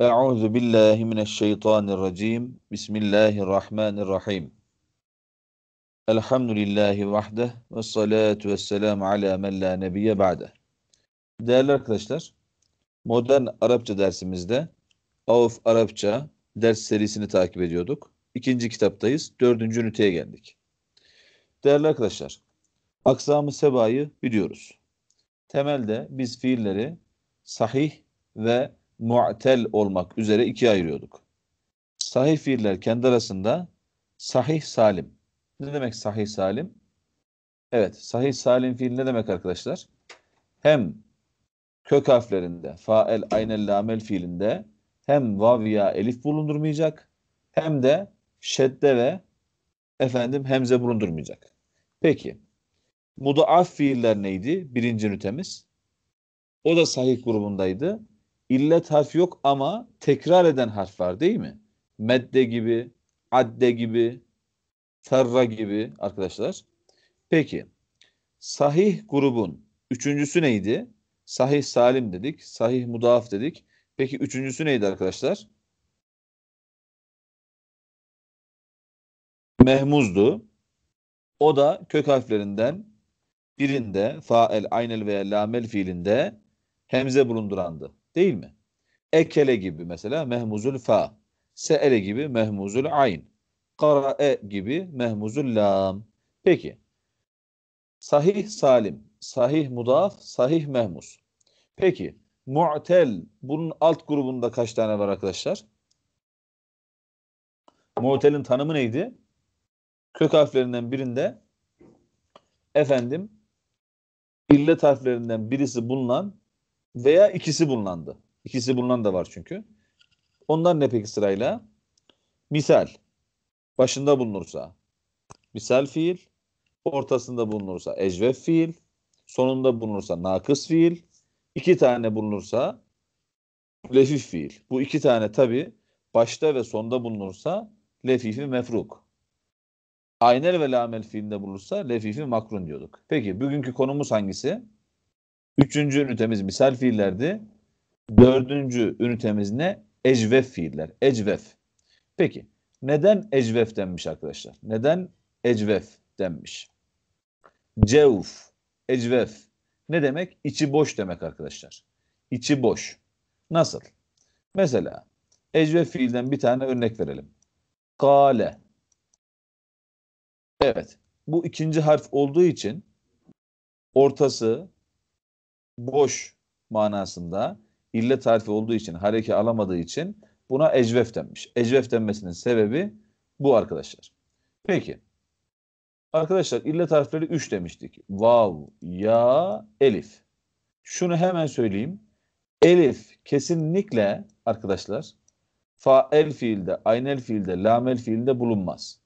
Euzu billahi mineşşeytanirracim. Bismillahirrahmanirrahim. Elhamdülillahi vahdeh ve salatu vesselam ala men la nebiyye ba'de. Değerli arkadaşlar, modern Arapça dersimizde Avf Arapça ders serisini takip ediyorduk. İkinci kitaptayız, dördüncü üniteye geldik. Değerli arkadaşlar, aksamı sebayı biliyoruz. Temelde biz fiilleri sahih ve mu'tel olmak üzere ikiye ayırıyorduk. Sahih fiiller kendi arasında sahih salim. Ne demek sahih salim? Evet, sahih salim fiil ne demek arkadaşlar? Hem kök harflerinde, fael, aynel, lamel fiilinde hem vav ya elif bulundurmayacak hem de şedde ve efendim hemze bulundurmayacak. Peki, mudaaf fiiller neydi? Birinci ünitemiz. O da sahih grubundaydı illet harf yok ama tekrar eden harf var değil mi? Medde gibi, adde gibi, ferra gibi arkadaşlar. Peki sahih grubun üçüncüsü neydi? Sahih salim dedik, sahih mudaf dedik. Peki üçüncüsü neydi arkadaşlar? Mehmuzdu. O da kök harflerinden birinde fael, aynel veya lamel fiilinde hemze bulundurandı. Değil mi? Ekele gibi mesela mehmuzul fa. Se'ele gibi mehmuzul ayn. Kara'e gibi mehmuzul lam. Peki. Sahih salim, sahih mudaf, sahih mehmuz. Peki. Mu'tel bunun alt grubunda kaç tane var arkadaşlar? Mu'telin tanımı neydi? Kök harflerinden birinde efendim illet harflerinden birisi bulunan veya ikisi bulunandı. İkisi bulunan da var çünkü. Onlar ne peki sırayla? Misal başında bulunursa misal fiil, ortasında bulunursa ecvef fiil, sonunda bulunursa nakıs fiil, iki tane bulunursa lefif fiil. Bu iki tane tabi başta ve sonda bulunursa lefifi mefruk. Aynel ve lamel fiilinde bulunursa lefifi makrun diyorduk. Peki bugünkü konumuz hangisi? Üçüncü ünitemiz misal fiillerdi. Dördüncü ünitemiz ne? Ecvef fiiller. Ecvef. Peki neden ecvef denmiş arkadaşlar? Neden ecvef denmiş? Cevf, ecvef. Ne demek? İçi boş demek arkadaşlar. İçi boş. Nasıl? Mesela ecvef fiilden bir tane örnek verelim. Kale. Evet. Bu ikinci harf olduğu için ortası boş manasında ille tarifi olduğu için hareke alamadığı için buna ecvef denmiş. Ecvef denmesinin sebebi bu arkadaşlar. Peki. Arkadaşlar illet tarifleri 3 demiştik. Vav, ya, elif. Şunu hemen söyleyeyim. Elif kesinlikle arkadaşlar fa el fiilde, aynel fiilde, lamel fiilde bulunmaz.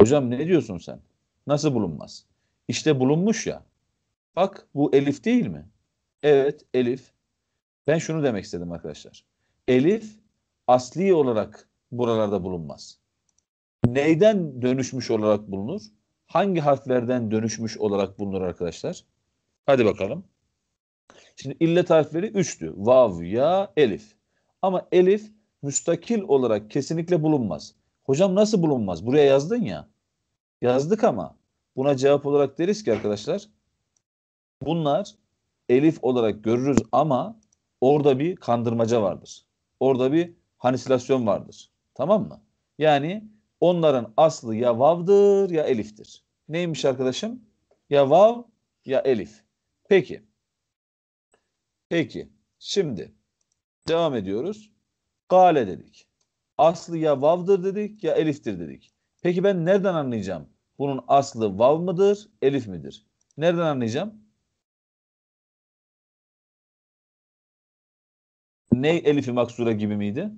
Hocam ne diyorsun sen? Nasıl bulunmaz? İşte bulunmuş ya. Bak bu elif değil mi? Evet Elif. Ben şunu demek istedim arkadaşlar. Elif asli olarak buralarda bulunmaz. Neyden dönüşmüş olarak bulunur? Hangi harflerden dönüşmüş olarak bulunur arkadaşlar? Hadi bakalım. Şimdi illet harfleri üçtü. Vav, ya, elif. Ama elif müstakil olarak kesinlikle bulunmaz. Hocam nasıl bulunmaz? Buraya yazdın ya. Yazdık ama buna cevap olarak deriz ki arkadaşlar bunlar elif olarak görürüz ama orada bir kandırmaca vardır. Orada bir hanisilasyon vardır. Tamam mı? Yani onların aslı ya vavdır ya eliftir. Neymiş arkadaşım? Ya vav ya elif. Peki. Peki. Şimdi devam ediyoruz. Gale dedik. Aslı ya vavdır dedik ya eliftir dedik. Peki ben nereden anlayacağım? Bunun aslı vav mıdır, elif midir? Nereden anlayacağım? Ne Elif'i Maksura gibi miydi?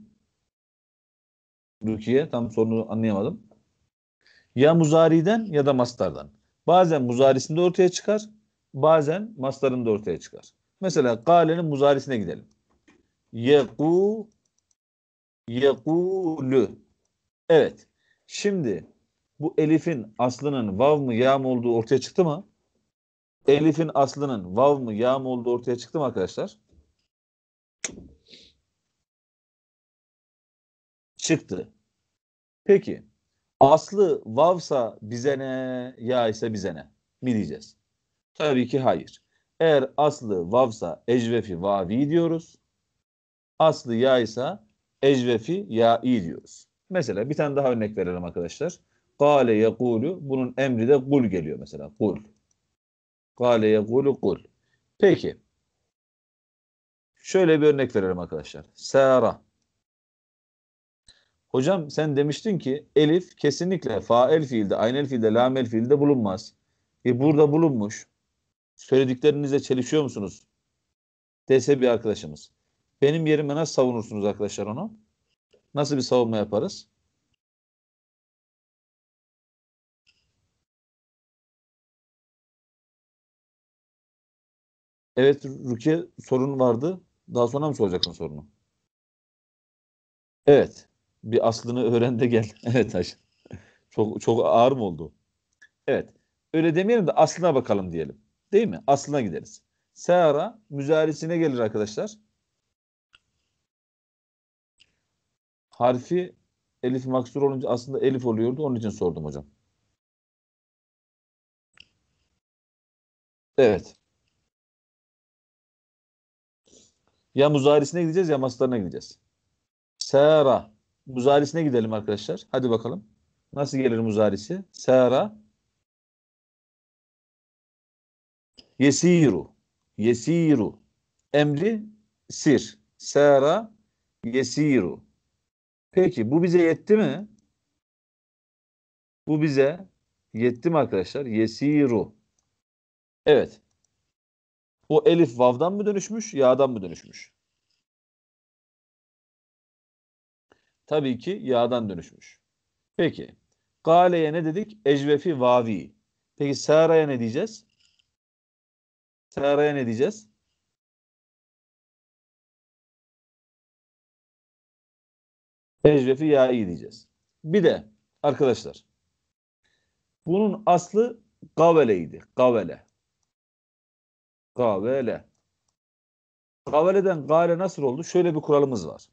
Rukiye tam sorunu anlayamadım. Ya Muzari'den ya da Mastar'dan. Bazen Muzari'sinde ortaya çıkar. Bazen mastarın da ortaya çıkar. Mesela Kale'nin Muzari'sine gidelim. Yeku Yekulü Evet. Şimdi bu Elif'in aslının vav mı ya mı olduğu ortaya çıktı mı? Elif'in aslının vav mı ya mı olduğu ortaya çıktı mı arkadaşlar? çıktı. Peki aslı vavsa bize ne ya ise bize ne mi diyeceğiz? Tabii ki hayır. Eğer aslı vavsa ecvefi vavi diyoruz. Aslı ya ise ecvefi ya i diyoruz. Mesela bir tane daha örnek verelim arkadaşlar. Kale yekulu bunun emri de kul geliyor mesela kul. Kale yekulu kul. Peki. Şöyle bir örnek verelim arkadaşlar. Sara Hocam sen demiştin ki elif kesinlikle fael fiilde, aynel fiilde, lamel fiilde bulunmaz. E burada bulunmuş. Söylediklerinizle çelişiyor musunuz? Dese bir arkadaşımız. Benim yerime nasıl savunursunuz arkadaşlar onu? Nasıl bir savunma yaparız? Evet Rukiye sorun vardı. Daha sonra mı soracaksın sorunu? Evet bir aslını öğren de gel. evet Ayşe. Çok, çok ağır mı oldu? Evet. Öyle demeyelim de aslına bakalım diyelim. Değil mi? Aslına gideriz. Seara müzarisine gelir arkadaşlar. Harfi Elif maksur olunca aslında Elif oluyordu. Onun için sordum hocam. Evet. Ya muzarisine gideceğiz ya maslarına gideceğiz. Sera muzarisine gidelim arkadaşlar. Hadi bakalım. Nasıl gelir muzarisi? Sera yesiru yesiru emri sir. Sera yesiru. Peki bu bize yetti mi? Bu bize yetti mi arkadaşlar? Yesiru. Evet. O elif vavdan mı dönüşmüş, yağdan mı dönüşmüş? tabii ki yağdan dönüşmüş. Peki. Gale'ye ne dedik? Ecvefi vavi. Peki Sara'ya ne diyeceğiz? Sara'ya ne diyeceğiz? Ecvefi ya'i diyeceğiz. Bir de arkadaşlar bunun aslı gaveleydi. Gavele. Gavele. Gaveleden gale nasıl oldu? Şöyle bir kuralımız var.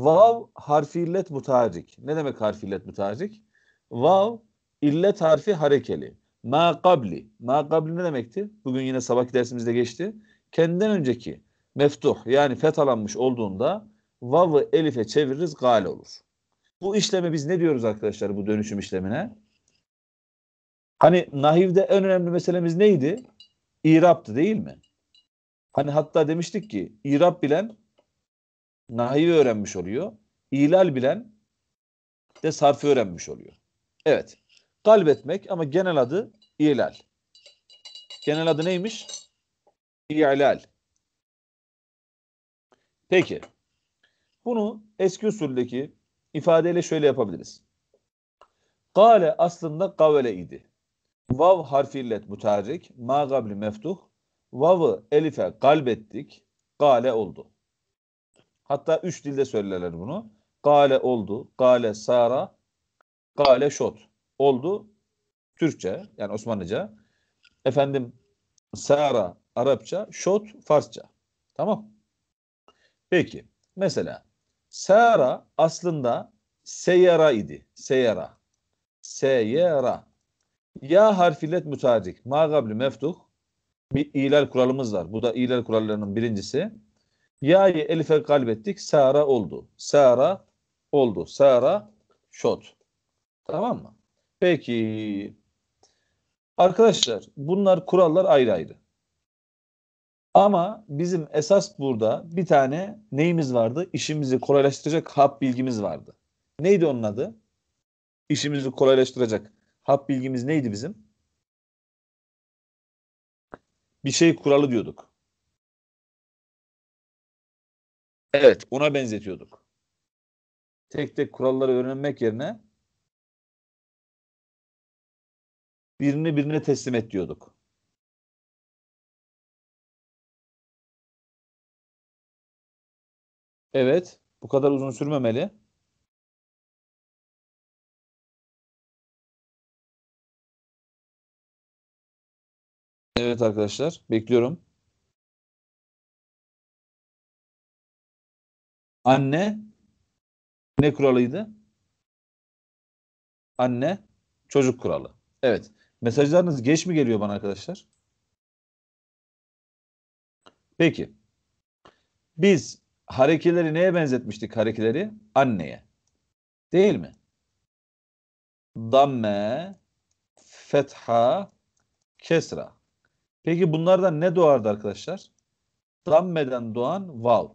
Vav harfi illet mutarik. Ne demek harfi illet mutarik? Vav illet harfi harekeli. Ma kabli. Ma kabli ne demekti? Bugün yine sabah dersimizde geçti. Kendinden önceki meftuh yani fethalanmış olduğunda vav'ı elife çeviririz gal olur. Bu işlemi biz ne diyoruz arkadaşlar bu dönüşüm işlemine? Hani nahivde en önemli meselemiz neydi? İraptı değil mi? Hani hatta demiştik ki İrab bilen nahiyi öğrenmiş oluyor. İlal bilen de sarfı öğrenmiş oluyor. Evet. Kalbetmek ama genel adı ilal. Genel adı neymiş? İlal. Peki. Bunu eski usuldeki ifadeyle şöyle yapabiliriz. Gale aslında kavele idi. Vav harfi illet mutarrik, ma gabli meftuh. Vav'ı elife kalbettik, gale oldu. Hatta üç dilde söylerler bunu. Gale oldu, gale sara, gale şot. Oldu Türkçe yani Osmanlıca. Efendim sara Arapça, şot Farsça. Tamam. Peki mesela sara aslında seyara idi. Seyara. Seyara. Ya harfilet mütarik. Ma gabli meftuh. Bir ilal kuralımız var. Bu da ilal kurallarının birincisi Ya'yı elife kalbettik. Sara oldu. Sara oldu. Sara shot. Tamam mı? Peki. Arkadaşlar bunlar kurallar ayrı ayrı. Ama bizim esas burada bir tane neyimiz vardı? İşimizi kolaylaştıracak hap bilgimiz vardı. Neydi onun adı? İşimizi kolaylaştıracak hap bilgimiz neydi bizim? Bir şey kuralı diyorduk. Evet ona benzetiyorduk. Tek tek kuralları öğrenmek yerine birini birine teslim et diyorduk. Evet bu kadar uzun sürmemeli. Evet arkadaşlar bekliyorum. Anne ne kuralıydı? Anne çocuk kuralı. Evet. Mesajlarınız geç mi geliyor bana arkadaşlar? Peki. Biz harekeleri neye benzetmiştik harekeleri? Anneye. Değil mi? Damme, fetha, kesra. Peki bunlardan ne doğardı arkadaşlar? Damme'den doğan vav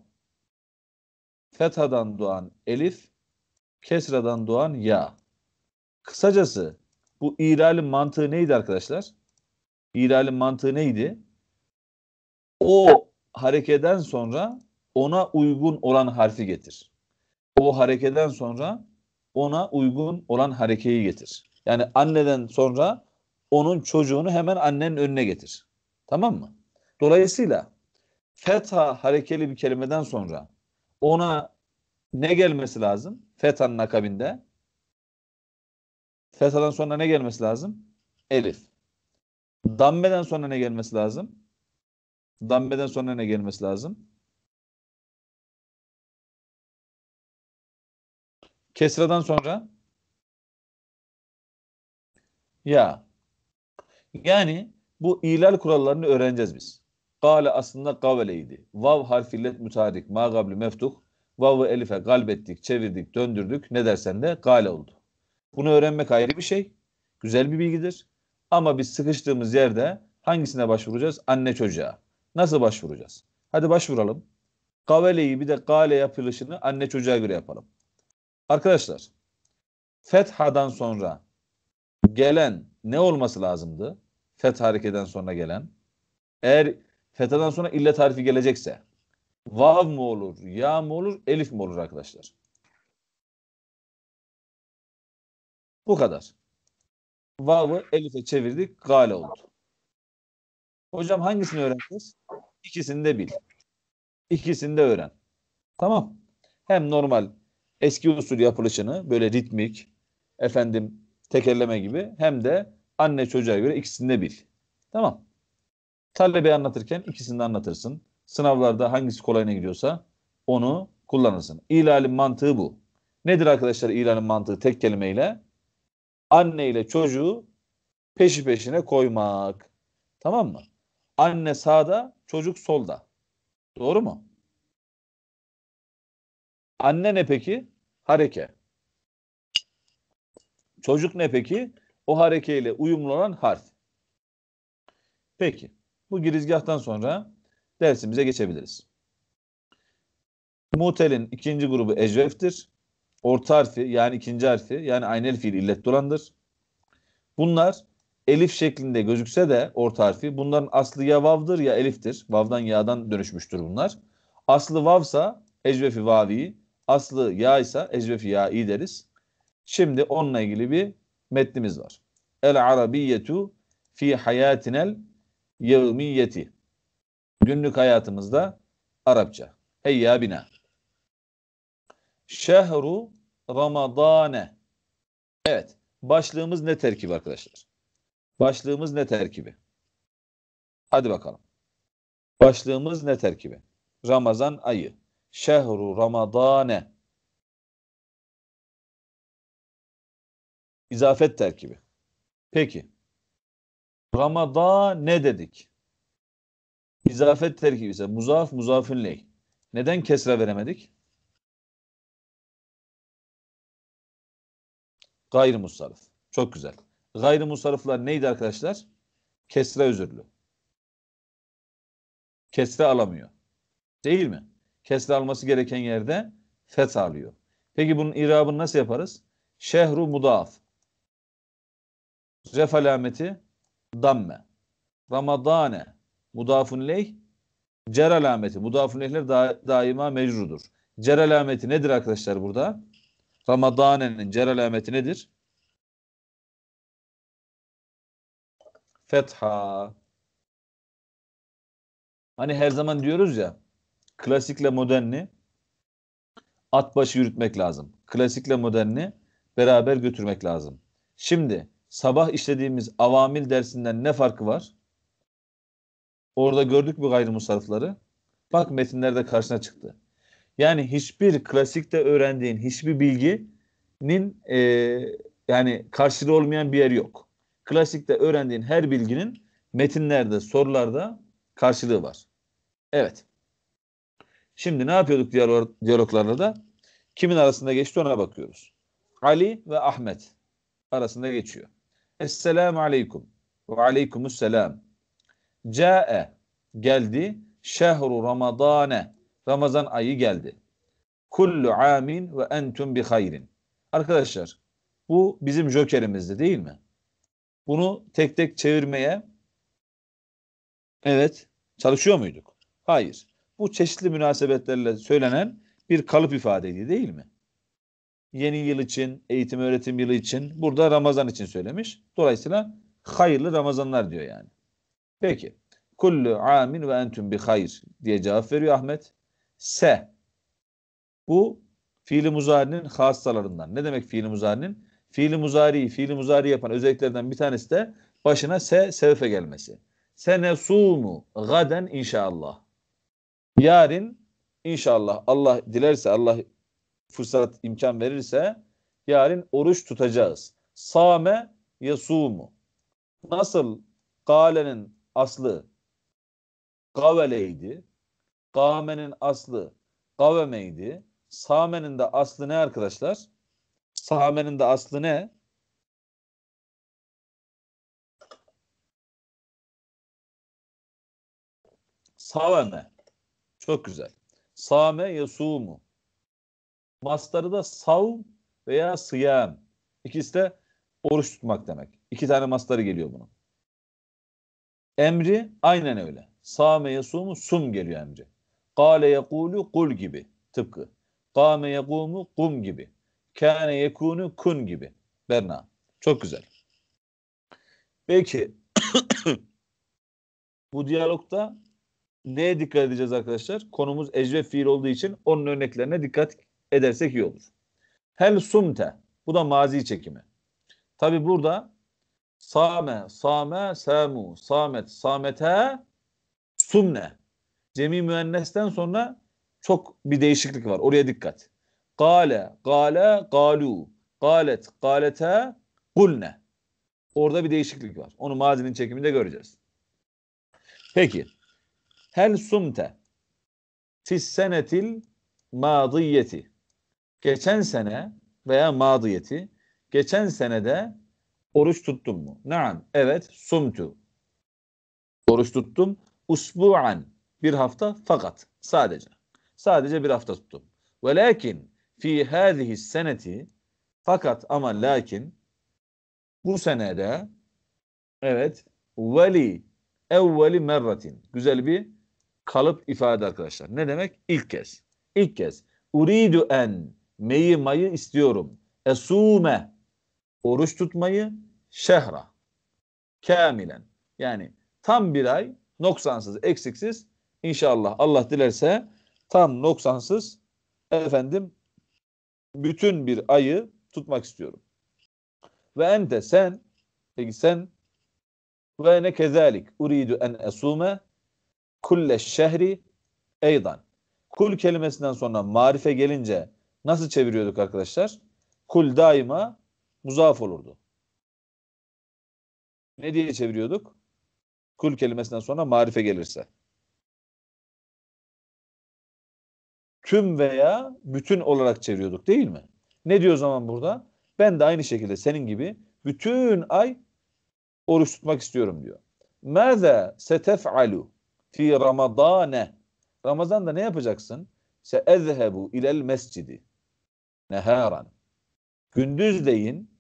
fetadan doğan elif, kesradan doğan ya. Kısacası bu ilalin mantığı neydi arkadaşlar? İlalin mantığı neydi? O harekeden sonra ona uygun olan harfi getir. O harekeden sonra ona uygun olan harekeyi getir. Yani anneden sonra onun çocuğunu hemen annenin önüne getir. Tamam mı? Dolayısıyla fetha harekeli bir kelimeden sonra ona ne gelmesi lazım? Feta'nın akabinde. Feta'dan sonra ne gelmesi lazım? Elif. Dambeden sonra ne gelmesi lazım? Dambeden sonra ne gelmesi lazım? Kesradan sonra ya yani bu ilal kurallarını öğreneceğiz biz. Kale aslında kaveleydi. Vav harfillet mütarik. Ma gabli meftuh. Vav'ı elife galbettik, çevirdik, döndürdük. Ne dersen de gale oldu. Bunu öğrenmek ayrı bir şey. Güzel bir bilgidir. Ama biz sıkıştığımız yerde hangisine başvuracağız? Anne çocuğa. Nasıl başvuracağız? Hadi başvuralım. Kaveleyi bir de gale yapılışını anne çocuğa göre yapalım. Arkadaşlar, Fetha'dan sonra gelen ne olması lazımdı? Feth harekeden sonra gelen. Eğer Feta'dan sonra illet harfi gelecekse vav mı olur, ya mı olur, elif mi olur arkadaşlar? Bu kadar. Vav'ı elife çevirdik, gale oldu. Hocam hangisini öğrendiniz? İkisini de bil. İkisini de öğren. Tamam. Hem normal eski usul yapılışını böyle ritmik, efendim tekerleme gibi hem de anne çocuğa göre ikisini de bil. Tamam. Talebi anlatırken ikisini de anlatırsın. Sınavlarda hangisi kolayına gidiyorsa onu kullanırsın. İlalin mantığı bu. Nedir arkadaşlar ilanın mantığı tek kelimeyle? Anne ile çocuğu peşi peşine koymak. Tamam mı? Anne sağda, çocuk solda. Doğru mu? Anne ne peki? Hareke. Çocuk ne peki? O harekeyle uyumlu olan harf. Peki. Bu girizgahtan sonra dersimize geçebiliriz. Mutel'in ikinci grubu ecveftir. Orta harfi yani ikinci harfi yani aynel fiil illet dolandır. Bunlar elif şeklinde gözükse de orta harfi bunların aslı ya vavdır ya eliftir. Vavdan ya'dan dönüşmüştür bunlar. Aslı vavsa ecvefi vavi, aslı ya ise ecvefi ya i deriz. Şimdi onunla ilgili bir metnimiz var. El Arabiyetu fi hayatinel yevmiyeti. Günlük hayatımızda Arapça. Heyya bina. Şehru Ramazane. Evet. Başlığımız ne terkibi arkadaşlar? Başlığımız ne terkibi? Hadi bakalım. Başlığımız ne terkibi? Ramazan ayı. Şehru Ramazane. İzafet terkibi. Peki. Ramada ne dedik? İzafet terkibi ise muzaf muzafünley. Neden kesre veremedik? Gayrimusarif. Çok güzel. Gayrimusariflar neydi arkadaşlar? Kesre özürlü. Kesre alamıyor. Değil mi? Kesre alması gereken yerde fet alıyor. Peki bunun irabını nasıl yaparız? Şehru mudaf. Ref alameti damme. Ramazan'e mudafun leyh cer alameti. Mudafun leyhler da, daima mecrudur. Cer alameti nedir arkadaşlar burada? Ramadane'nin cer alameti nedir? Fetha. Hani her zaman diyoruz ya klasikle moderni at başı yürütmek lazım. Klasikle moderni beraber götürmek lazım. Şimdi sabah işlediğimiz avamil dersinden ne farkı var? Orada gördük bu gayrimusarıfları. Bak metinlerde karşına çıktı. Yani hiçbir klasikte öğrendiğin hiçbir bilginin e, yani karşılığı olmayan bir yer yok. Klasikte öğrendiğin her bilginin metinlerde, sorularda karşılığı var. Evet. Şimdi ne yapıyorduk diyalog, diyaloglarda da? Kimin arasında geçti ona bakıyoruz. Ali ve Ahmet arasında geçiyor. Esselamu aleyküm. Ve aleykümüsselam. Ca'e geldi. Şehru Ramazane. Ramazan ayı geldi. Kullu amin ve entum bi hayrin. Arkadaşlar bu bizim jokerimizdi değil mi? Bunu tek tek çevirmeye evet çalışıyor muyduk? Hayır. Bu çeşitli münasebetlerle söylenen bir kalıp ifadeydi değil mi? yeni yıl için, eğitim öğretim yılı için, burada Ramazan için söylemiş. Dolayısıyla hayırlı Ramazanlar diyor yani. Peki. Kullu amin ve entüm bi hayır diye cevap veriyor Ahmet. Se. Bu fiili muzarinin hastalarından. Ne demek fiili muzarinin? Fiili muzari, fiili muzari yapan özelliklerden bir tanesi de başına se sevfe gelmesi. Senesumu gaden inşallah. Yarın inşallah Allah dilerse Allah fırsat imkan verirse yarın oruç tutacağız. Same yasumu. Nasıl kalenin aslı kaveleydi. Kamenin aslı kavemeydi. Samenin de aslı ne arkadaşlar? Samenin de aslı ne? Savame. Çok güzel. Same yasumu. Mastarı da sav veya sıyan İkisi de oruç tutmak demek. İki tane mastarı geliyor bunun. Emri aynen öyle. Sâme yasûmu sum geliyor emri. Kâle yekûlu kul gibi. Tıpkı. Kâme yekûmu kum gibi. Kâne yekûnu kun gibi. Berna. Çok güzel. Peki bu diyalogda neye dikkat edeceğiz arkadaşlar? Konumuz ecve fiil olduğu için onun örneklerine dikkat edersek iyi olur. Hel sumte. Bu da mazi çekimi. Tabi burada same, same, semu, samet, samete, sumne. Cemi müennesten sonra çok bir değişiklik var. Oraya dikkat. Gale, gale, galu, galet, galete, gulne. Orada bir değişiklik var. Onu mazinin çekiminde göreceğiz. Peki. Hel sumte fis senetil madiyeti geçen sene veya madiyeti geçen senede oruç tuttum mu? Naam. Evet. Sumtu. Oruç tuttum. Usbu'an. Bir hafta fakat. Sadece. Sadece bir hafta tuttum. Ve lakin fi hâzihi seneti fakat ama lakin bu senede evet veli evveli merratin. Güzel bir kalıp ifade arkadaşlar. Ne demek? İlk kez. İlk kez. Uridu en meyi mayı istiyorum. Esume oruç tutmayı şehra kamilen yani tam bir ay noksansız eksiksiz inşallah Allah dilerse tam noksansız efendim bütün bir ayı tutmak istiyorum. Ve ente sen peki sen ve ne kezalik uridu en esume kulle şehri eydan. Kul kelimesinden sonra marife gelince Nasıl çeviriyorduk arkadaşlar? Kul daima muzaaf olurdu. Ne diye çeviriyorduk? Kul kelimesinden sonra marife gelirse. Tüm veya bütün olarak çeviriyorduk değil mi? Ne diyor o zaman burada? Ben de aynı şekilde senin gibi bütün ay oruç tutmak istiyorum diyor. Mâze setef'alu fi ramadâne. Ramazan'da ne yapacaksın? Se ezhebu ilel mescidi neharan. Gündüzleyin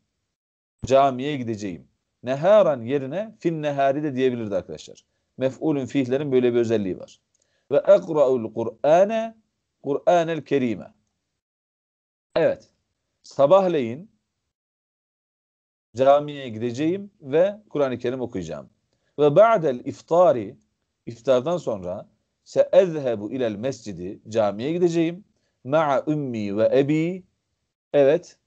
camiye gideceğim. Neharan yerine fin nehari de diyebilirdi arkadaşlar. Mef'ulün fihlerin böyle bir özelliği var. Ve ekra'ul Kur'ane Kur'anel kerime. Evet. Sabahleyin camiye gideceğim ve Kur'an-ı Kerim okuyacağım. Ve ba'del iftari iftardan sonra se ezhebu ilel mescidi camiye gideceğim. Ma'a ümmi ve ebi Evet.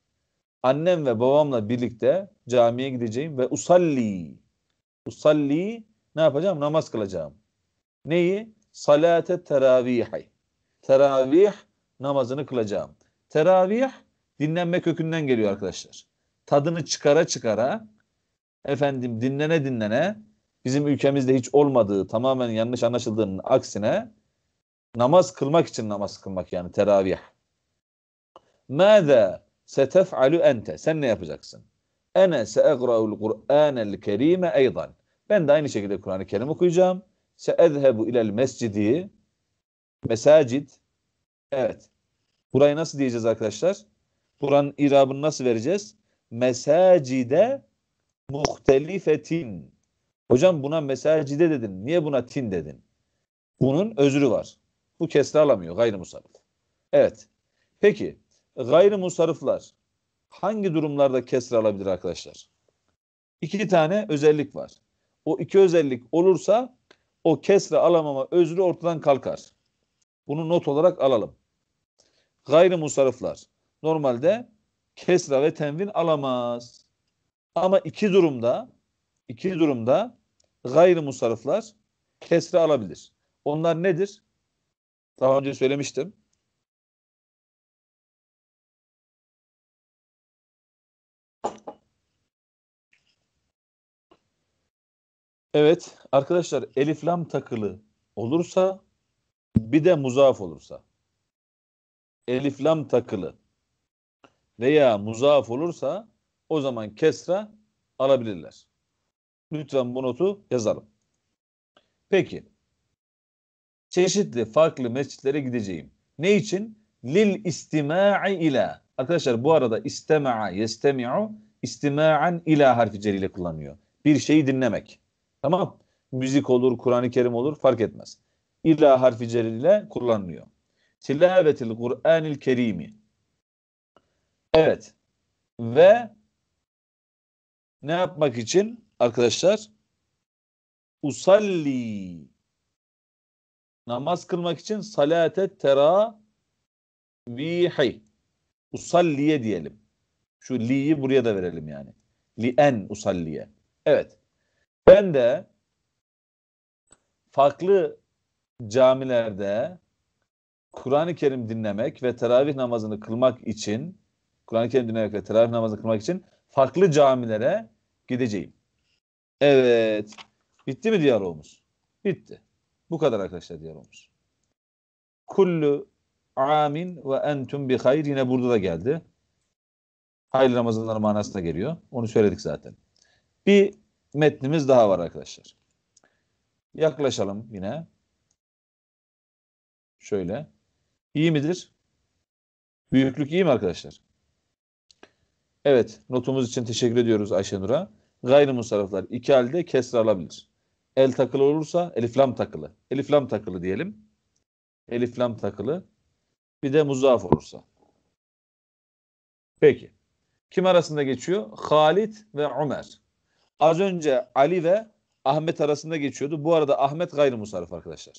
Annem ve babamla birlikte camiye gideceğim ve usalli. Usalli ne yapacağım? Namaz kılacağım. Neyi? Salate teravihi. Teravih namazını kılacağım. Teravih dinlenme kökünden geliyor arkadaşlar. Tadını çıkara çıkara efendim dinlene dinlene bizim ülkemizde hiç olmadığı tamamen yanlış anlaşıldığının aksine namaz kılmak için namaz kılmak yani teravih. Mâzâ setef'alu ente. Sen ne yapacaksın? Ene seegra'ul Kur'anel kerime eydan. Ben de aynı şekilde Kur'an-ı Kerim okuyacağım. Seezhebu ilel mescidi. Mesacit. Evet. Burayı nasıl diyeceğiz arkadaşlar? Buranın irabını nasıl vereceğiz? Mesacide muhtelifetin. Hocam buna mesacide dedin. Niye buna tin dedin? Bunun özrü var. Bu kesre alamıyor gayrimusallif. Evet. Peki gayrı musarıflar hangi durumlarda kesra alabilir arkadaşlar? İki tane özellik var. O iki özellik olursa o kesre alamama özrü ortadan kalkar. Bunu not olarak alalım. Gayrı musarıflar normalde kesra ve tenvin alamaz. Ama iki durumda iki durumda gayrı musarıflar kesre alabilir. Onlar nedir? Daha önce söylemiştim. Evet arkadaşlar elif lam takılı olursa bir de muzaf olursa. Elif lam takılı veya muzaf olursa o zaman kesra alabilirler. Lütfen bu notu yazalım. Peki. Çeşitli farklı mescitlere gideceğim. Ne için? Lil istima'i ila. Arkadaşlar bu arada istema'a yestemi'u istima'an ila harfi celiyle kullanıyor. Bir şeyi dinlemek. Tamam. Müzik olur, Kur'an-ı Kerim olur fark etmez. İlla harfi celille kullanılıyor. Tilavetil Kur'anil Kerimi. Evet. Ve ne yapmak için arkadaşlar? Usalli. Namaz kılmak için salate teravihi. Usalliye diyelim. Şu li'yi buraya da verelim yani. Li'en usalliye. Evet. Ben de farklı camilerde Kur'an-ı Kerim dinlemek ve teravih namazını kılmak için Kur'an-ı Kerim dinlemek ve teravih namazını kılmak için farklı camilere gideceğim. Evet. Bitti mi diyaloğumuz? Bitti. Bu kadar arkadaşlar diyaloğumuz. Kullu amin ve entum bi hayr yine burada da geldi. Hayırlı Ramazanlar manasına geliyor. Onu söyledik zaten. Bir metnimiz daha var arkadaşlar. Yaklaşalım yine. Şöyle. İyi midir? Büyüklük iyi mi arkadaşlar? Evet. Notumuz için teşekkür ediyoruz Ayşenur'a. Gayrimusaraflar iki halde kesra alabilir. El takılı olursa eliflam takılı. Eliflam takılı diyelim. Eliflam takılı. Bir de muzaaf olursa. Peki. Kim arasında geçiyor? Halit ve Ömer. Az önce Ali ve Ahmet arasında geçiyordu. Bu arada Ahmet gayrimusarrıf arkadaşlar.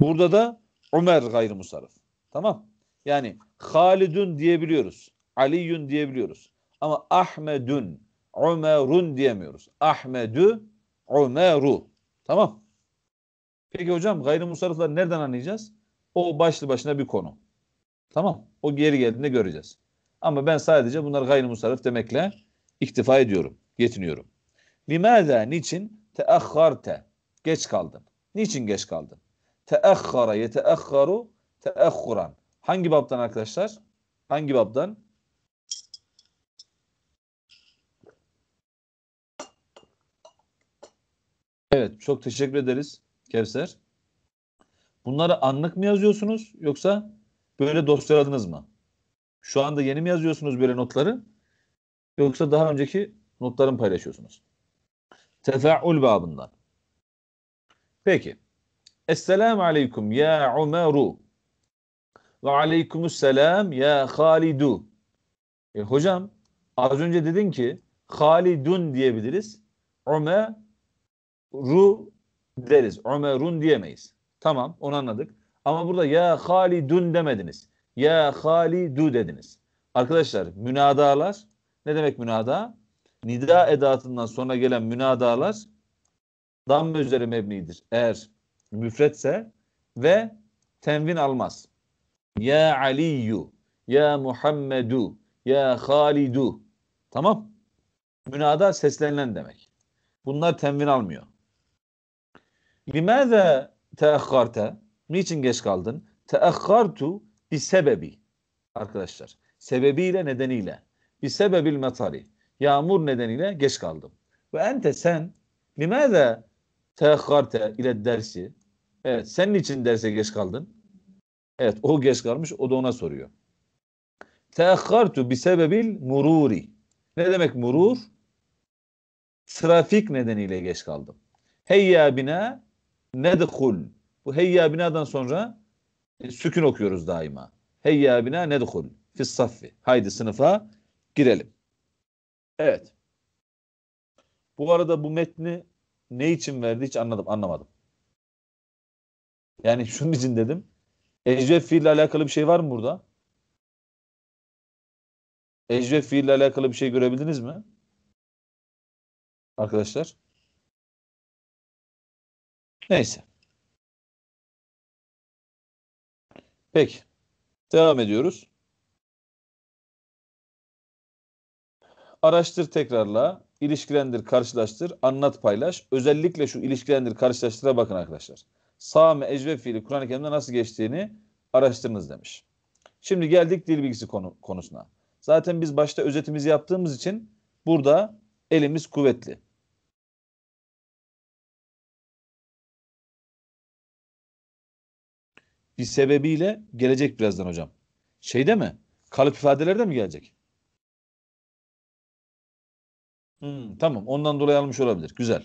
Burada da Ömer gayrimusarrıf. Tamam. Yani Halidun diyebiliyoruz. Aliyun diyebiliyoruz. Ama Ahmedun, Ömerun diyemiyoruz. Ahmedü, Ömeru. Tamam. Peki hocam gayrimusarrıfları nereden anlayacağız? O başlı başına bir konu. Tamam. O geri geldiğinde göreceğiz. Ama ben sadece bunlar gayrimusarrıf demekle iktifa ediyorum, yetiniyorum. Limada niçin? Teahharte. Geç kaldın. Niçin geç kaldın? Teahhara yeteahharu teahhuran. Hangi babdan arkadaşlar? Hangi babdan? Evet, çok teşekkür ederiz Kevser. Bunları anlık mı yazıyorsunuz yoksa böyle dosyaladınız mı? Şu anda yeni mi yazıyorsunuz böyle notları yoksa daha önceki notları mı paylaşıyorsunuz? Tefa'ul babından. Peki. Esselamu aleyküm ya Umeru. Ve aleykümüsselam ya Halidu. E, hocam az önce dedin ki Halidun diyebiliriz. Umeru deriz. Umerun diyemeyiz. Tamam onu anladık. Ama burada ya Halidun demediniz. Ya Halidu dediniz. Arkadaşlar münadalar ne demek münada? nida edatından sonra gelen münadalar damme üzeri mebnidir. Eğer müfretse ve tenvin almaz. Ya Aliyyu, ya Muhammedu, ya Halidu. Tamam. Münada seslenilen demek. Bunlar tenvin almıyor. Limaza teakharte? Niçin geç kaldın? Teakhartu bir sebebi. Arkadaşlar. Sebebiyle nedeniyle. Bir sebebil metari yağmur nedeniyle geç kaldım. Ve ente sen limada teakharte ile dersi. Evet senin için derse geç kaldın. Evet o geç kalmış o da ona soruyor. Teakhartu bi sebebil mururi. Ne demek murur? Trafik nedeniyle geç kaldım. Heyya bina nedhul. Bu heyya binadan sonra e, sükün okuyoruz daima. Heyya bina nedhul. Fis saffi. Haydi sınıfa girelim. Evet. Bu arada bu metni ne için verdi hiç anladım anlamadım. Yani şunun için dedim. Ecvef fiille alakalı bir şey var mı burada? Ecvef fiille alakalı bir şey görebildiniz mi? Arkadaşlar. Neyse. Peki. Devam ediyoruz. Araştır tekrarla, ilişkilendir, karşılaştır, anlat, paylaş. Özellikle şu ilişkilendir, karşılaştıra bakın arkadaşlar. Same ecve fiili Kur'an-ı Kerim'de nasıl geçtiğini araştırınız demiş. Şimdi geldik dil bilgisi konu, konusuna. Zaten biz başta özetimizi yaptığımız için burada elimiz kuvvetli. Bir sebebiyle gelecek birazdan hocam. Şeyde mi? Kalıp ifadelerde mi gelecek? Hmm, tamam ondan dolayı almış olabilir. Güzel.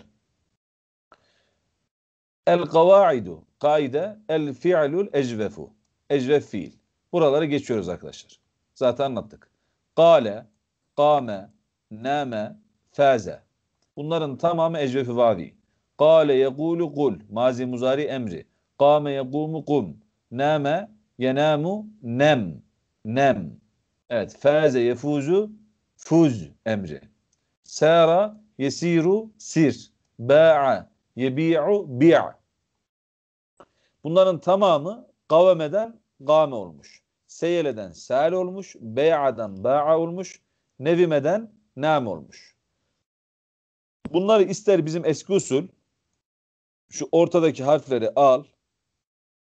El kavaidu kaide el fi'lul ecvefu ecvef fiil. Buraları geçiyoruz arkadaşlar. Zaten anlattık. Kale, kame, name, faze. Bunların tamamı ecvefi vavi. Kale yekulu kul. Mazi muzari emri. Kame yegumu, kum. Name yenamu nem. Nem. Evet. Faze yefuzu fuz emri. Sara yesiru sir. Ba'a yebi'u bi'a. Bunların tamamı kavemeden game olmuş. Seyeleden sel olmuş. Beya'dan ba'a olmuş. Nevimeden nam olmuş. Bunları ister bizim eski usul şu ortadaki harfleri al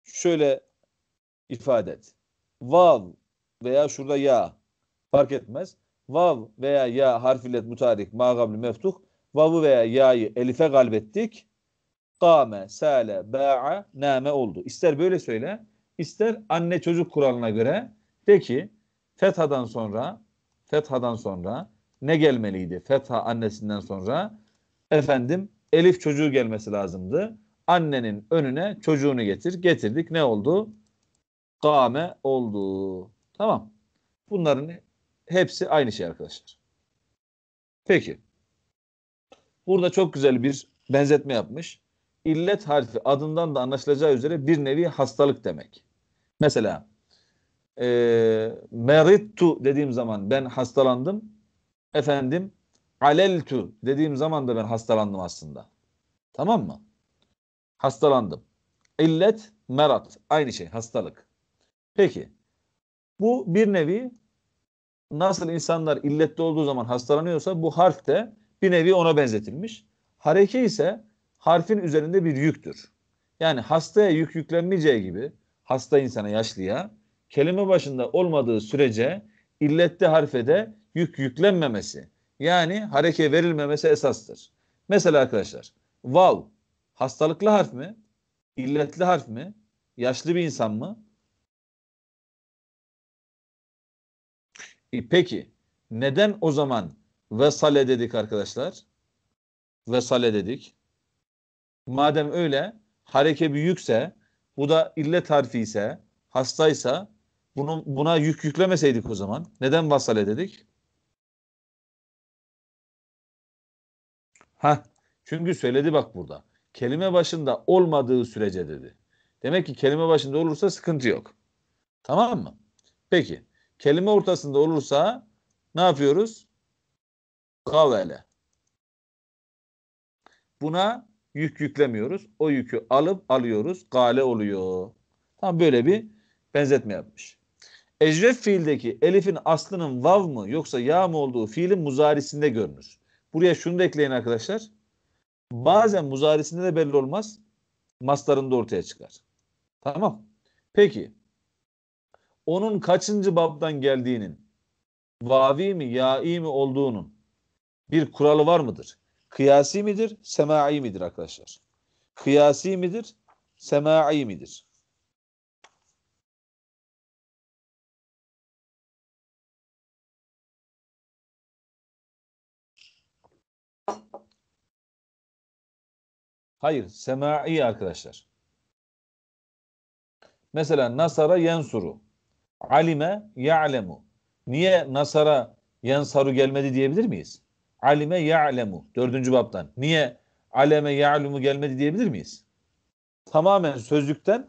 şöyle ifade et. Vav veya şurada ya fark etmez vav veya ya harfiyle mutarik mağabli meftuh vav'ı veya ya'yı elife galbettik. Kame, sale, ba'a, name oldu. İster böyle söyle, ister anne çocuk kuralına göre de ki fethadan sonra fethadan sonra ne gelmeliydi? Fetha annesinden sonra efendim elif çocuğu gelmesi lazımdı. Annenin önüne çocuğunu getir. Getirdik. Ne oldu? Kame oldu. Tamam. Bunların Hepsi aynı şey arkadaşlar. Peki. Burada çok güzel bir benzetme yapmış. İllet harfi adından da anlaşılacağı üzere bir nevi hastalık demek. Mesela e, merittu dediğim zaman ben hastalandım. Efendim aleltu dediğim zaman da ben hastalandım aslında. Tamam mı? Hastalandım. İllet merat aynı şey hastalık. Peki bu bir nevi nasıl insanlar illetli olduğu zaman hastalanıyorsa bu harf de bir nevi ona benzetilmiş. Hareke ise harfin üzerinde bir yüktür. Yani hastaya yük yüklenmeyeceği gibi hasta insana yaşlıya kelime başında olmadığı sürece illetli harfe de yük yüklenmemesi yani hareke verilmemesi esastır. Mesela arkadaşlar vav hastalıklı harf mi? İlletli harf mi? Yaşlı bir insan mı? E peki neden o zaman vesale dedik arkadaşlar? Vesale dedik. Madem öyle hareke büyükse bu da ille harfi ise hastaysa bunu, buna yük yüklemeseydik o zaman neden vasale dedik? Ha, çünkü söyledi bak burada. Kelime başında olmadığı sürece dedi. Demek ki kelime başında olursa sıkıntı yok. Tamam mı? Peki kelime ortasında olursa ne yapıyoruz? Kavele. Buna yük yüklemiyoruz. O yükü alıp alıyoruz. Gale oluyor. Tam böyle bir benzetme yapmış. Ecref fiildeki elifin aslının vav mı yoksa ya mı olduğu fiilin muzarisinde görünür. Buraya şunu da ekleyin arkadaşlar. Bazen muzarisinde de belli olmaz. Maslarında ortaya çıkar. Tamam. Peki onun kaçıncı babdan geldiğinin, vavi mi, ya'i mi olduğunun bir kuralı var mıdır? Kıyasi midir, semai midir arkadaşlar? Kıyasi midir, semai midir? Hayır, semai arkadaşlar. Mesela Nasara Yensuru. Alime ya'lemu. Niye Nasara yansaru gelmedi diyebilir miyiz? Alime ya'lemu. Dördüncü baptan. Niye aleme ya'lemu gelmedi diyebilir miyiz? Tamamen sözlükten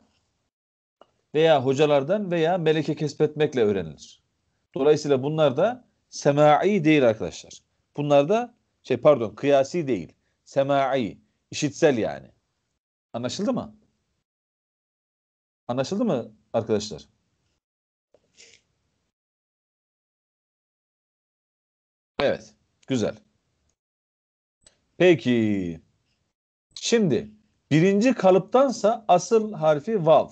veya hocalardan veya meleke kesbetmekle öğrenilir. Dolayısıyla bunlar da semai değil arkadaşlar. Bunlar da şey pardon kıyasi değil. Semai. işitsel yani. Anlaşıldı mı? Anlaşıldı mı arkadaşlar? Evet. Güzel. Peki. Şimdi birinci kalıptansa asıl harfi vav.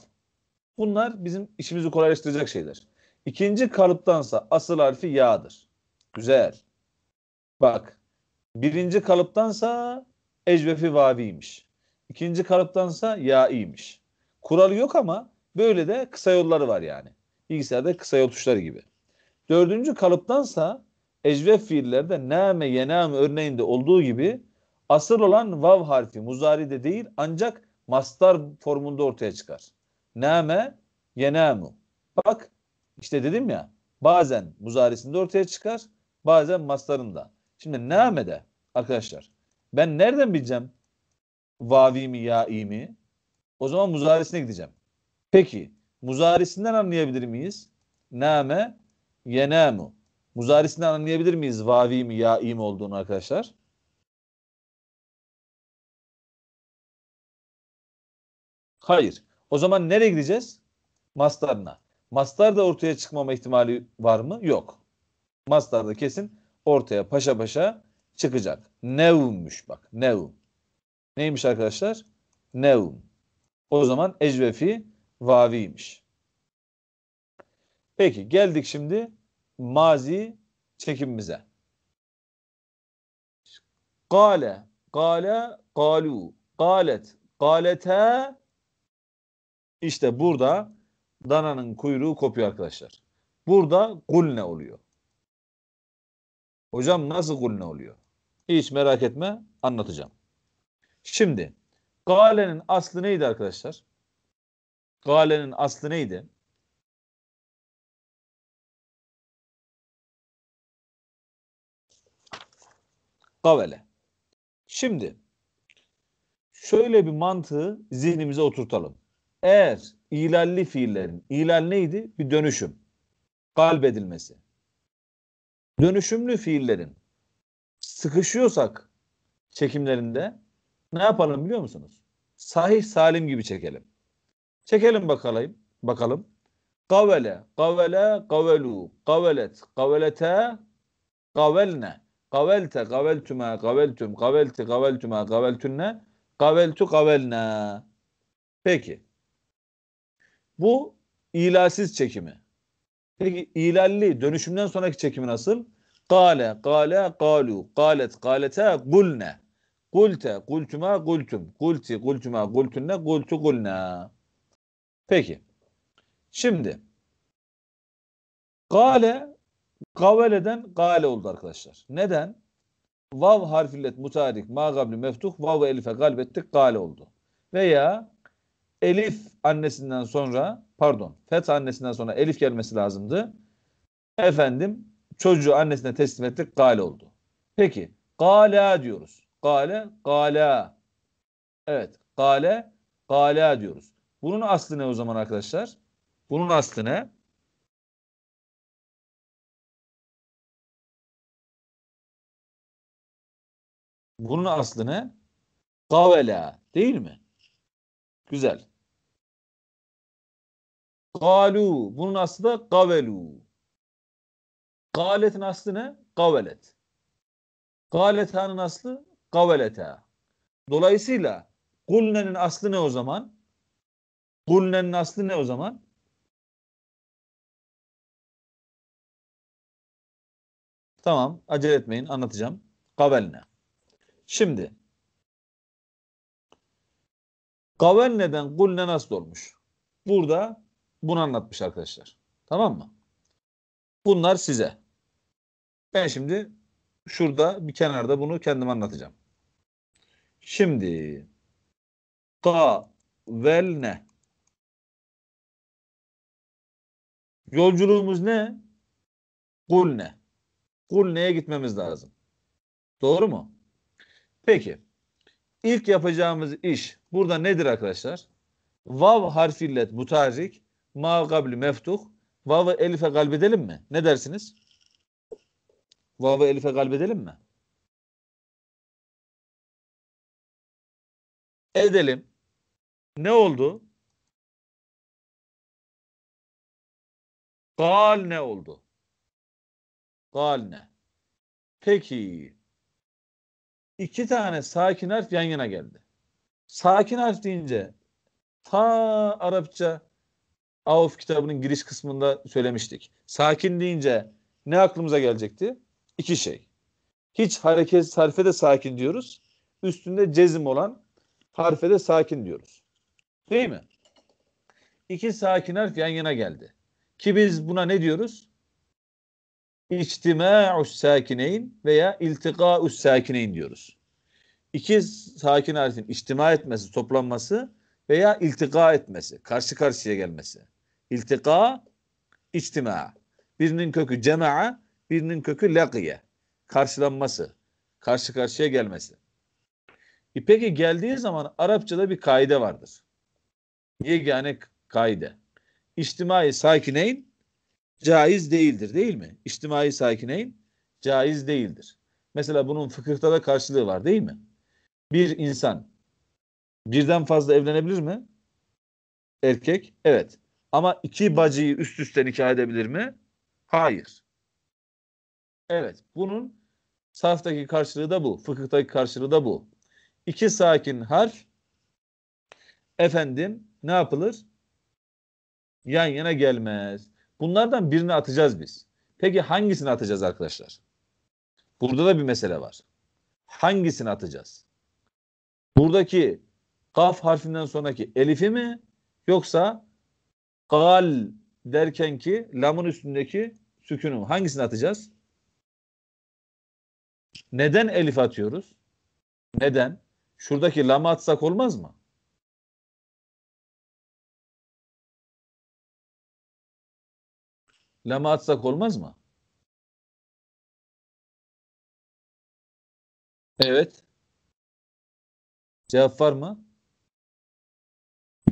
Bunlar bizim işimizi kolaylaştıracak şeyler. İkinci kalıptansa asıl harfi ya'dır. Güzel. Bak. Birinci kalıptansa ecvefi vaviymiş. İkinci kalıptansa ya'iymiş. Kuralı yok ama böyle de kısa yolları var yani. Bilgisayarda kısa yol tuşları gibi. Dördüncü kalıptansa ecvef fiillerde name yename örneğinde olduğu gibi asıl olan vav harfi muzaride değil ancak mastar formunda ortaya çıkar. Name yenamu. Bak işte dedim ya bazen muzarisinde ortaya çıkar bazen mastarında. Şimdi de arkadaşlar ben nereden bileceğim vavi mi ya'i mi? O zaman muzarisine gideceğim. Peki muzarisinden anlayabilir miyiz? Name yenamu. Muzarisinden anlayabilir miyiz vavi mi ya im olduğunu arkadaşlar? Hayır. O zaman nereye gideceğiz? Mastarına. Mastar da ortaya çıkmama ihtimali var mı? Yok. Mastar da kesin ortaya paşa paşa çıkacak. Nevm'miş bak. Nevm. Neymiş arkadaşlar? Nevm. O zaman ecvefi vaviymiş. Peki geldik şimdi mazi çekimimize. Gale, gale, Kalu, galet, galete. İşte burada dananın kuyruğu kopuyor arkadaşlar. Burada gulne oluyor. Hocam nasıl gulne oluyor? Hiç merak etme anlatacağım. Şimdi galenin aslı neydi arkadaşlar? Galenin aslı neydi? Gavele. Şimdi şöyle bir mantığı zihnimize oturtalım. Eğer ilalli fiillerin, ilal neydi? Bir dönüşüm. Kalbedilmesi. Dönüşümlü fiillerin sıkışıyorsak çekimlerinde ne yapalım biliyor musunuz? Sahih salim gibi çekelim. Çekelim bakalım. Bakalım. Kavele, kavele, kavelu, kavelet, kavelete, kavelne. Gavelte, gaveltüme, kaveltüm, kavelti, gaveltüme, gaveltünne, gaveltu, kavelne. Peki. Bu ilalsiz çekimi. Peki ilalli dönüşümden sonraki çekimi nasıl? Kale, gale, galu, galet, galete, gulne. kulte, kultuma, gultüm. kulti, kultuma, kultunne, kultu, gulne. Peki. Şimdi. Kale Kavele'den gale oldu arkadaşlar. Neden? Vav harfillet mutarik ma gabli meftuh vav elife galbettik gale oldu. Veya elif annesinden sonra pardon fet annesinden sonra elif gelmesi lazımdı. Efendim çocuğu annesine teslim ettik gale oldu. Peki gala diyoruz. Gale gala. Evet gale gala diyoruz. Bunun aslı ne o zaman arkadaşlar? Bunun aslı ne? Bunun aslı ne? Kavela, değil mi? Güzel. Galu. Bunun aslı da kavelu. Galetin aslı ne? Kavelet. Galetanın aslı gaveleta. Dolayısıyla gulnenin aslı ne o zaman? Gulnenin aslı ne o zaman? Tamam acele etmeyin anlatacağım. Kavelne. Şimdi Gavenne'den Gulle nasıl olmuş? Burada bunu anlatmış arkadaşlar. Tamam mı? Bunlar size. Ben şimdi şurada bir kenarda bunu kendim anlatacağım. Şimdi Gavelne Yolculuğumuz ne? Gulne. Gulne'ye gitmemiz lazım. Doğru mu? Peki. İlk yapacağımız iş burada nedir arkadaşlar? Vav harfillet mutarik ma gabli meftuh vav'ı elife galbedelim mi? Ne dersiniz? Vav'ı elife galbedelim mi? Edelim. Ne oldu? Gal ne oldu? Gal ne? Peki iki tane sakin harf yan yana geldi. Sakin harf deyince ta Arapça Avf kitabının giriş kısmında söylemiştik. Sakin deyince ne aklımıza gelecekti? İki şey. Hiç hareket harfe de sakin diyoruz. Üstünde cezim olan harfe de sakin diyoruz. Değil mi? İki sakin harf yan yana geldi. Ki biz buna ne diyoruz? İçtima'us sakineyn veya iltika'us sakineyn diyoruz. İki sakin harfin içtima etmesi, toplanması veya iltika etmesi, karşı karşıya gelmesi. İltika, içtima. Birinin kökü cema'a, birinin kökü lakiye. Karşılanması, karşı karşıya gelmesi. E peki geldiği zaman Arapçada bir kaide vardır. Yegane kaide. İçtimai sakineyn caiz değildir değil mi? İçtimai sakineyn caiz değildir. Mesela bunun fıkıhta da karşılığı var değil mi? Bir insan birden fazla evlenebilir mi? Erkek evet. Ama iki bacıyı üst üste nikah edebilir mi? Hayır. Evet. Bunun saftaki karşılığı da bu. Fıkıhtaki karşılığı da bu. İki sakin harf efendim ne yapılır? Yan yana gelmez. Bunlardan birini atacağız biz. Peki hangisini atacağız arkadaşlar? Burada da bir mesele var. Hangisini atacağız? Buradaki kaf harfinden sonraki elifi mi yoksa gal derken ki lamın üstündeki sükunu mu? Hangisini atacağız? Neden elif atıyoruz? Neden? Şuradaki lama atsak olmaz mı? lama atsak olmaz mı? Evet. Cevap var mı?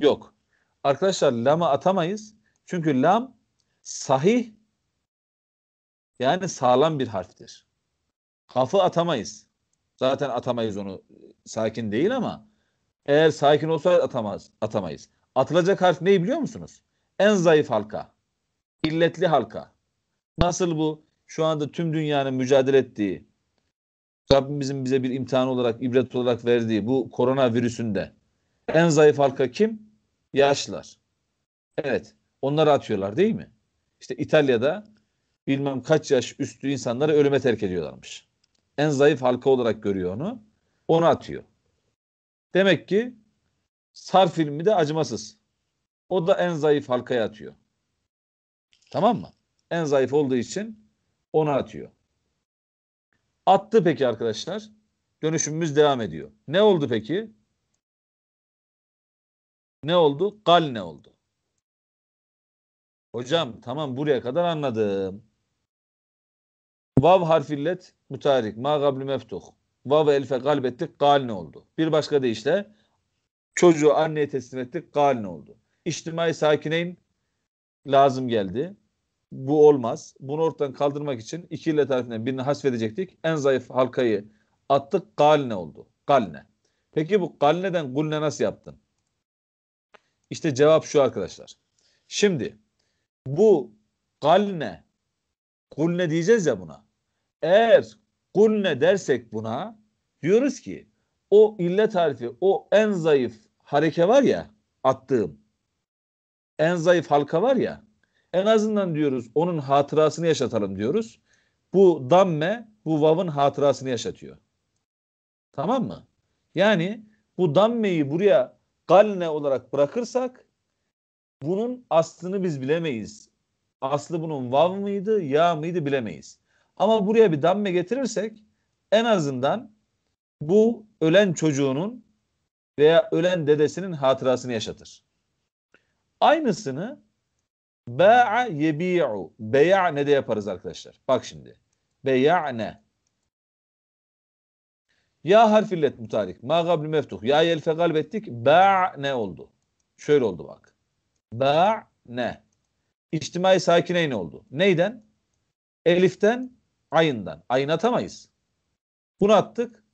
Yok. Arkadaşlar lama atamayız. Çünkü lam sahih yani sağlam bir harftir. Kafı atamayız. Zaten atamayız onu. Sakin değil ama eğer sakin olsaydı atamaz, atamayız. Atılacak harf neyi biliyor musunuz? En zayıf halka illetli halka. Nasıl bu? Şu anda tüm dünyanın mücadele ettiği, Rabbimizin bize bir imtihan olarak, ibret olarak verdiği bu korona virüsünde en zayıf halka kim? Yaşlılar. Evet. Onları atıyorlar değil mi? İşte İtalya'da bilmem kaç yaş üstü insanları ölüme terk ediyorlarmış. En zayıf halka olarak görüyor onu. Onu atıyor. Demek ki Sar filmi de acımasız. O da en zayıf halkaya atıyor. Tamam mı? En zayıf olduğu için ona atıyor. Attı peki arkadaşlar. Dönüşümümüz devam ediyor. Ne oldu peki? Ne oldu? Gal ne oldu? Hocam tamam buraya kadar anladım. Vav illet mutarik Ma gablü meftuh. Vav elfe galbettik. Gal ne oldu? Bir başka deyişle çocuğu anneye teslim ettik. Gal ne oldu? İçtimai sakineyn lazım geldi bu olmaz. Bunu ortadan kaldırmak için iki illet harfinden birini hasfedecektik. En zayıf halkayı attık. Galne oldu. Galne. Peki bu galneden gulne nasıl yaptın? İşte cevap şu arkadaşlar. Şimdi bu galne gulne diyeceğiz ya buna. Eğer gulne dersek buna diyoruz ki o illet tarifi o en zayıf hareke var ya attığım en zayıf halka var ya en azından diyoruz onun hatırasını yaşatalım diyoruz. Bu damme bu vav'ın hatırasını yaşatıyor. Tamam mı? Yani bu dammeyi buraya galne olarak bırakırsak bunun aslını biz bilemeyiz. Aslı bunun vav mıydı, ya mıydı bilemeyiz. Ama buraya bir damme getirirsek en azından bu ölen çocuğunun veya ölen dedesinin hatırasını yaşatır. Aynısını Ba'a yebi'u. ne de yaparız arkadaşlar. Bak şimdi. Beya'ne. Ya harf illet mutarik. Ma gabli meftuh. Ya yelfe galbettik. Ba'ne oldu. Şöyle oldu bak. Ba'ne. İçtimai ne oldu. Neyden? Eliften, ayından. Ayın atamayız. Bunu attık.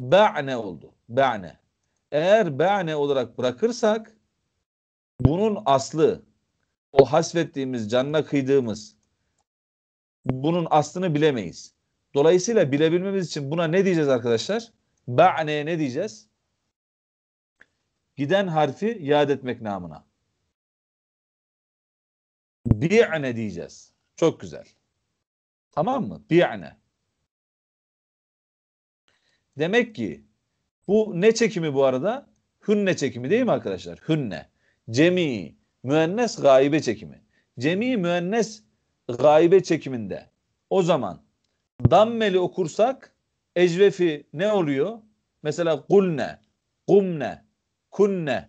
Ba'ne oldu. Ba'ne. Eğer ba'ne olarak bırakırsak bunun aslı o hasrettiğimiz, canına kıydığımız bunun aslını bilemeyiz. Dolayısıyla bilebilmemiz için buna ne diyeceğiz arkadaşlar? Ba'ne ne diyeceğiz? Giden harfi yad etmek namına. Bi'ne diyeceğiz. Çok güzel. Tamam mı? Bi'ne. Demek ki bu ne çekimi bu arada? Hünne çekimi değil mi arkadaşlar? Hünne. Cemi, müennes gaibe çekimi. Cemi müennes gaibe çekiminde o zaman dammeli okursak ecvefi ne oluyor? Mesela kulne, kumne, kunne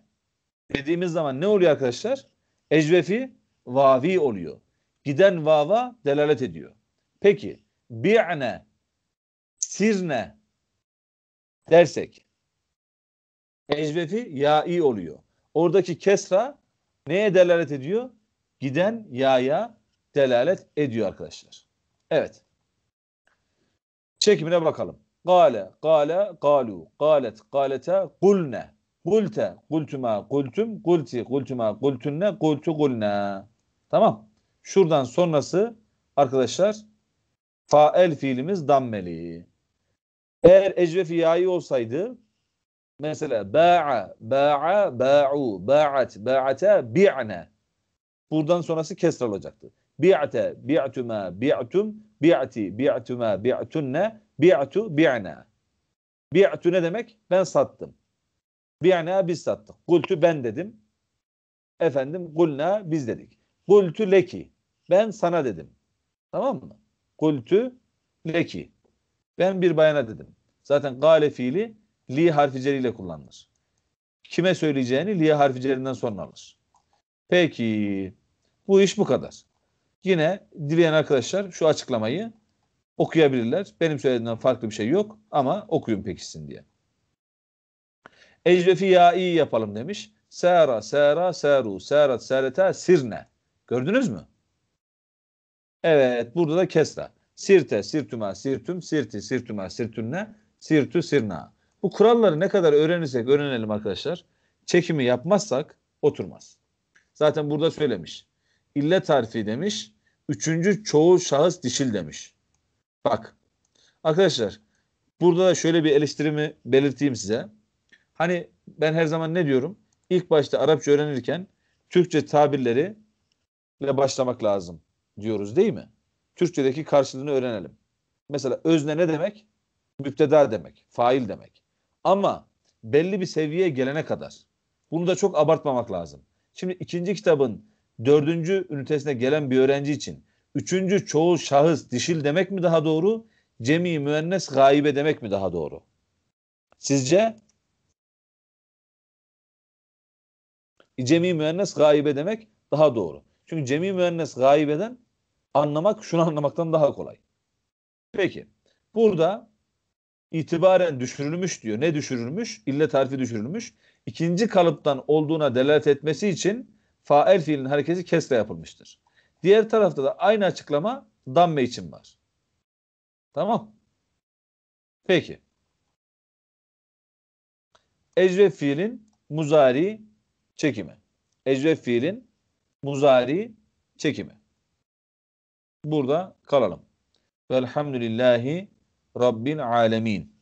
dediğimiz zaman ne oluyor arkadaşlar? Ecvefi vavi oluyor. Giden vava delalet ediyor. Peki bi'ne, sirne dersek ecvefi ya'i oluyor. Oradaki kesra neye delalet ediyor? Giden yaya delalet ediyor arkadaşlar. Evet. Çekimine bakalım. Gale, gale, galu, galet, galete, gulne, gulte, gultuma, gultum, gulti, gultuma, gultunne, gultu, gulne. Tamam. Şuradan sonrası arkadaşlar fael fiilimiz dammeli. Eğer ecve fiyayı olsaydı Mesela ba'a, ba'a, ba'u, ba'at, ba'ata, bi'ne. Buradan sonrası kesr olacaktı. Bi'ate, bi'tuma, bi'tum, bi'ati, bi'tuma, bi'tunne, bi'tu, bi'na. Bi'tu ne demek? Ben sattım. Bi'na biz sattık. Kultu ben dedim. Efendim kulna biz dedik. Kultu leki. Ben sana dedim. Tamam mı? Kultu leki. Ben bir bayana dedim. Zaten gale fiili li harficeriyle kullanılır. Kime söyleyeceğini li harficerinden sonra alır. Peki bu iş bu kadar. Yine dileyen arkadaşlar şu açıklamayı okuyabilirler. Benim söylediğimden farklı bir şey yok ama okuyun pekişsin diye. Ecvefi iyi yapalım demiş. Sera, sera, seru, serat, sereta, sirne. Gördünüz mü? Evet, burada da kesra. Sirte, sirtüme, sirtüm, sirti, sirtüme, sirtünne, sirtü, sirna. Bu kuralları ne kadar öğrenirsek öğrenelim arkadaşlar. Çekimi yapmazsak oturmaz. Zaten burada söylemiş. İlle tarifi demiş. Üçüncü çoğu şahıs dişil demiş. Bak arkadaşlar burada da şöyle bir eleştirimi belirteyim size. Hani ben her zaman ne diyorum? İlk başta Arapça öğrenirken Türkçe tabirleri ile başlamak lazım diyoruz değil mi? Türkçedeki karşılığını öğrenelim. Mesela özne ne demek? Müpteda demek, fail demek. Ama belli bir seviyeye gelene kadar. Bunu da çok abartmamak lazım. Şimdi ikinci kitabın dördüncü ünitesine gelen bir öğrenci için üçüncü çoğul şahıs dişil demek mi daha doğru? Cemi müennes gaibe demek mi daha doğru? Sizce? Cemi müennes gaibe demek daha doğru. Çünkü cemi müennes gaibeden anlamak şunu anlamaktan daha kolay. Peki. Burada itibaren düşürülmüş diyor. Ne düşürülmüş? İlle tarifi düşürülmüş. İkinci kalıptan olduğuna delalet etmesi için fael fiilin hareketi kesre yapılmıştır. Diğer tarafta da aynı açıklama damme için var. Tamam. Peki. Ecre fiilin muzari çekimi. Ecre fiilin muzari çekimi. Burada kalalım. Velhamdülillahi Rabbil alemin.